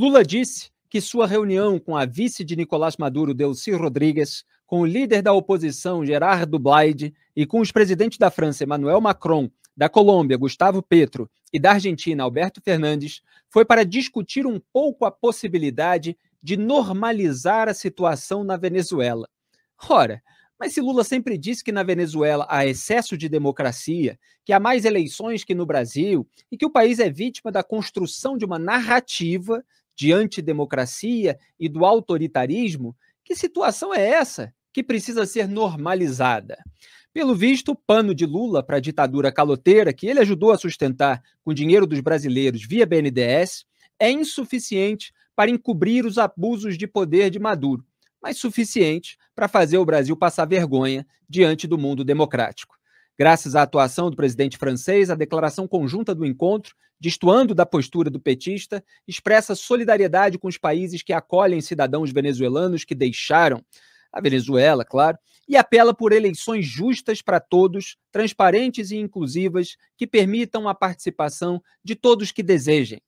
Lula disse que sua reunião com a vice de Nicolás Maduro, Delcy Rodrigues, com o líder da oposição, Gerardo Blaide, e com os presidentes da França, Emmanuel Macron, da Colômbia, Gustavo Petro, e da Argentina, Alberto Fernandes, foi para discutir um pouco a possibilidade de normalizar a situação na Venezuela. Ora, mas se Lula sempre disse que na Venezuela há excesso de democracia, que há mais eleições que no Brasil e que o país é vítima da construção de uma narrativa de antidemocracia e do autoritarismo, que situação é essa que precisa ser normalizada? Pelo visto, o pano de Lula para a ditadura caloteira, que ele ajudou a sustentar com dinheiro dos brasileiros via BNDES, é insuficiente para encobrir os abusos de poder de Maduro, mas suficiente para fazer o Brasil passar vergonha diante do mundo democrático. Graças à atuação do presidente francês, a declaração conjunta do encontro, destoando da postura do petista, expressa solidariedade com os países que acolhem cidadãos venezuelanos que deixaram a Venezuela, claro, e apela por eleições justas para todos, transparentes e inclusivas, que permitam a participação de todos que desejem.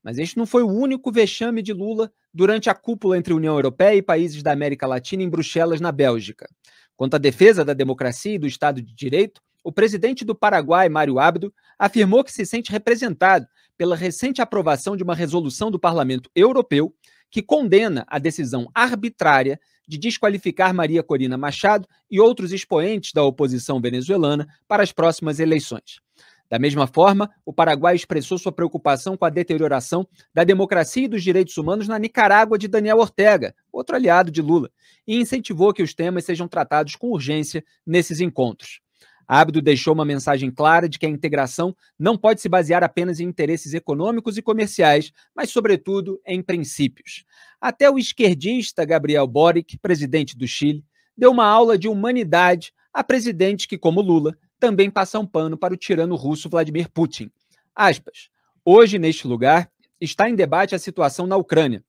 Mas este não foi o único vexame de Lula durante a cúpula entre União Europeia e países da América Latina em Bruxelas, na Bélgica. Quanto à defesa da democracia e do Estado de Direito, o presidente do Paraguai, Mário Abdo, afirmou que se sente representado pela recente aprovação de uma resolução do Parlamento Europeu que condena a decisão arbitrária de desqualificar Maria Corina Machado e outros expoentes da oposição venezuelana para as próximas eleições. Da mesma forma, o Paraguai expressou sua preocupação com a deterioração da democracia e dos direitos humanos na Nicarágua de Daniel Ortega, outro aliado de Lula, e incentivou que os temas sejam tratados com urgência nesses encontros. Ábido deixou uma mensagem clara de que a integração não pode se basear apenas em interesses econômicos e comerciais, mas, sobretudo, em princípios. Até o esquerdista Gabriel Boric, presidente do Chile, deu uma aula de humanidade a presidente que, como Lula, também passa um pano para o tirano russo Vladimir Putin. Aspas. Hoje, neste lugar, está em debate a situação na Ucrânia.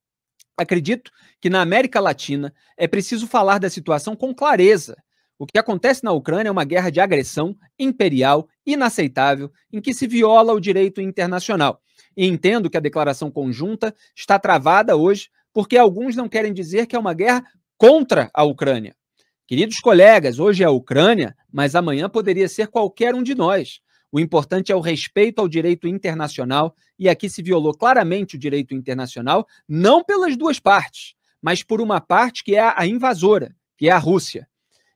Acredito que na América Latina é preciso falar da situação com clareza o que acontece na Ucrânia é uma guerra de agressão imperial inaceitável em que se viola o direito internacional. E entendo que a declaração conjunta está travada hoje porque alguns não querem dizer que é uma guerra contra a Ucrânia. Queridos colegas, hoje é a Ucrânia, mas amanhã poderia ser qualquer um de nós. O importante é o respeito ao direito internacional, e aqui se violou claramente o direito internacional, não pelas duas partes, mas por uma parte que é a invasora, que é a Rússia.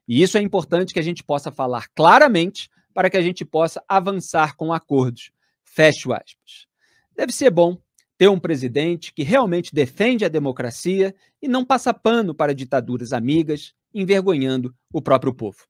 E isso é importante que a gente possa falar claramente para que a gente possa avançar com acordos. Fecho aspas. Deve ser bom ter um presidente que realmente defende a democracia e não passa pano para ditaduras amigas, envergonhando o próprio povo.